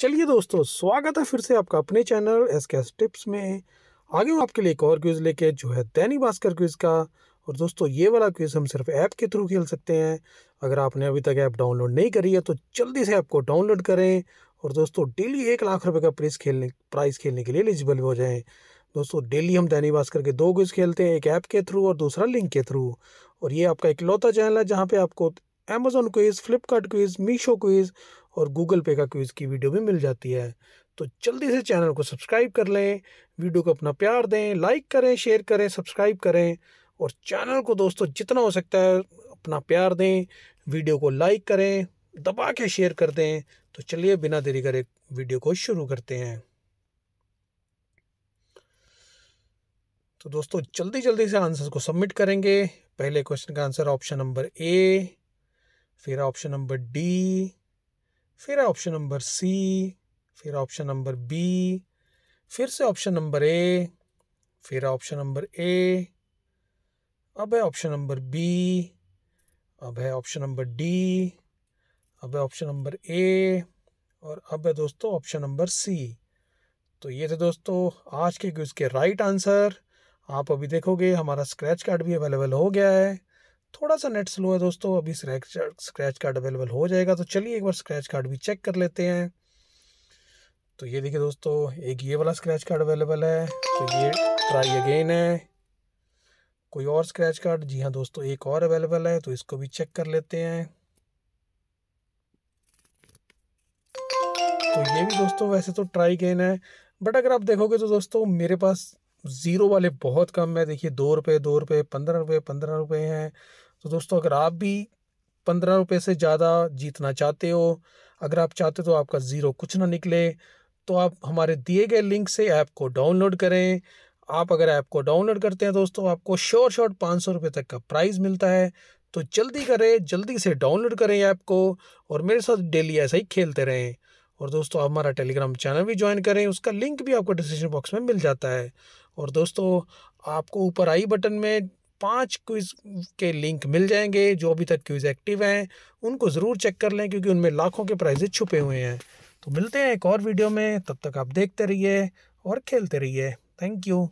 चलिए दोस्तों स्वागत है फिर से आपका अपने चैनल एस के टिप्स में आगे हूँ आपके लिए एक और क्विज़ लेके जो है दैनिक भास्कर क्विज़ का और दोस्तों ये वाला क्विज़ हम सिर्फ ऐप के थ्रू खेल सकते हैं अगर आपने अभी तक ऐप डाउनलोड नहीं करी है तो जल्दी से ऐप को डाउनलोड करें और दोस्तों डेली एक लाख रुपये का प्राइस खेलने प्राइस खेलने के लिए एलिजिबल हो जाएँ दोस्तों डेली हम दैनिक भास्कर के दो क्विज़ खेलते हैं एक ऐप के थ्रू और दूसरा लिंक के थ्रू और ये आपका इकलौता चैनल है जहाँ पर आपको Amazon quiz Flipkart quiz Meesho quiz और गूगल पे का क्विज़ की वीडियो भी मिल जाती है तो जल्दी से चैनल को सब्सक्राइब कर लें वीडियो को अपना प्यार दें लाइक करें शेयर करें सब्सक्राइब करें और चैनल को दोस्तों जितना हो सकता है अपना प्यार दें वीडियो को लाइक करें दबा के शेयर कर दें तो चलिए बिना देरी करे वीडियो को शुरू करते हैं तो दोस्तों जल्दी जल्दी से आंसर को सबमिट करेंगे पहले क्वेश्चन का आंसर ऑप्शन नंबर ए फिर ऑप्शन नंबर डी फिर है ऑप्शन नंबर सी फिर ऑप्शन नंबर बी फिर से ऑप्शन नंबर ए फिर ऑप्शन नंबर ए अब है ऑप्शन नंबर बी अब है ऑप्शन नंबर डी अब है ऑप्शन नंबर ए और अब है दोस्तों ऑप्शन नंबर सी तो ये थे दोस्तों आज के क्विज के राइट आंसर आप अभी देखोगे हमारा स्क्रैच कार्ड भी अवेलेबल हो गया है थोड़ा सा नेट स्लो है दोस्तों अभी स्क्रैच स्क्रैच कार्ड अवेलेबल हो जाएगा तो चलिए एक बार स्क्रैच कार्ड भी चेक कर लेते हैं तो ये देखिए दोस्तों एक ये वाला स्क्रैच कार्ड अवेलेबल है तो ये ट्राई अगेन है कोई और स्क्रैच कार्ड जी हाँ दोस्तों एक और अवेलेबल है तो इसको भी चेक कर लेते हैं तो ये भी दोस्तों वैसे तो ट्राई गेन है बट अगर आप देखोगे तो दोस्तों मेरे पास ज़ीरो वाले बहुत कम है देखिए दो रुपये दो रुपये पंद्रह रुपये पंद्रह रुपये हैं तो दोस्तों अगर आप भी पंद्रह रुपये से ज़्यादा जीतना चाहते हो अगर आप चाहते हो तो आपका ज़ीरो कुछ ना निकले तो आप हमारे दिए गए लिंक से ऐप को डाउनलोड करें आप अगर ऐप को डाउनलोड करते हैं दोस्तों आपको शॉर्ट शॉर्ट पाँच सौ रुपये तक का प्राइज़ मिलता है तो जल्दी करें जल्दी से डाउनलोड करें ऐप को और मेरे साथ डेली ऐसा ही खेलते रहें और दोस्तों आप हमारा टेलीग्राम चैनल भी ज्वाइन करें उसका लिंक भी आपको डिस्क्रिप्शन बॉक्स में मिल जाता है और दोस्तों आपको ऊपर आई बटन में पांच क्विज के लिंक मिल जाएंगे जो अभी तक क्विज एक्टिव हैं उनको ज़रूर चेक कर लें क्योंकि उनमें लाखों के प्राइजेज छुपे हुए हैं तो मिलते हैं एक और वीडियो में तब तक आप देखते रहिए और खेलते रहिए थैंक यू